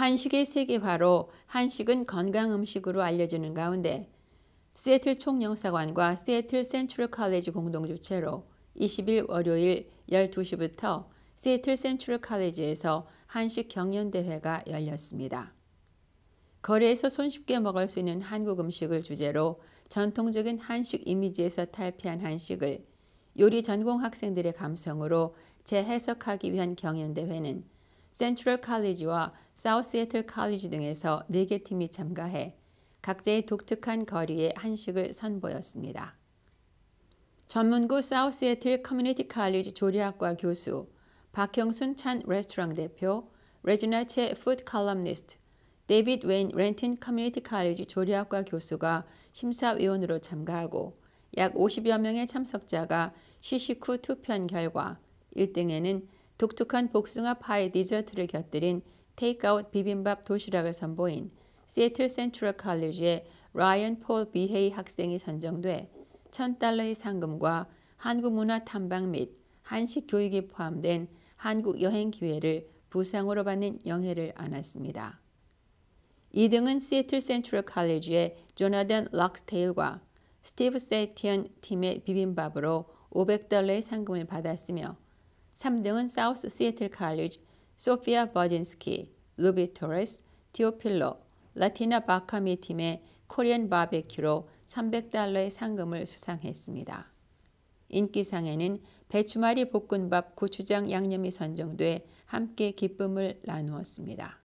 한식의 세계화로 한식은 건강 음식으로 알려지는 가운데 세틀 총영사관과 세틀 센트럴 칼리지 공동 주최로 20일 월요일 12시부터 세틀 센트럴 칼리지에서 한식 경연대회가 열렸습니다. 거리에서 손쉽게 먹을 수 있는 한국 음식을 주제로 전통적인 한식 이미지에서 탈피한 한식을 요리 전공 학생들의 감성으로 재해석하기 위한 경연대회는 센트럴 칼리지와 사우스 애틀 칼리지 등에서 4개 팀이 참가해 각자의 독특한 거리의 한식을 선보였습니다. 전문구 사우스 애틀 커뮤니티 칼리지 조리학과 교수, 박형순 찬 레스토랑 대표, 레지나 채 푸드 칼럼니스트, 데이빗 웨인 렌틴 커뮤니티 칼리지 조리학과 교수가 심사위원으로 참가하고 약 50여 명의 참석자가 시식후 투표한 결과 1등에는 독특한 복숭아 파의 디저트를 곁들인 테이크아웃 비빔밥 도시락을 선보인 시애틀 센트럴 칼리지의 라이언 폴 비헤이 학생이 선정돼 1000달러의 상금과 한국문화 탐방 및 한식 교육이 포함된 한국 여행 기회를 부상으로 받는 영예를 안았습니다. 2등은 시애틀 센트럴 칼리지의 조나단 락스테일과 스티브 세티언 팀의 비빔밥으로 500달러의 상금을 받았으며 3등은 사우스 시애틀 칼리지, 소피아 버진스키, 루비 토레스, 디오필로, 라티나 바카미 팀의 코리안 바베큐로 300달러의 상금을 수상했습니다. 인기상에는 배추말이 볶음밥 고추장 양념이 선정돼 함께 기쁨을 나누었습니다.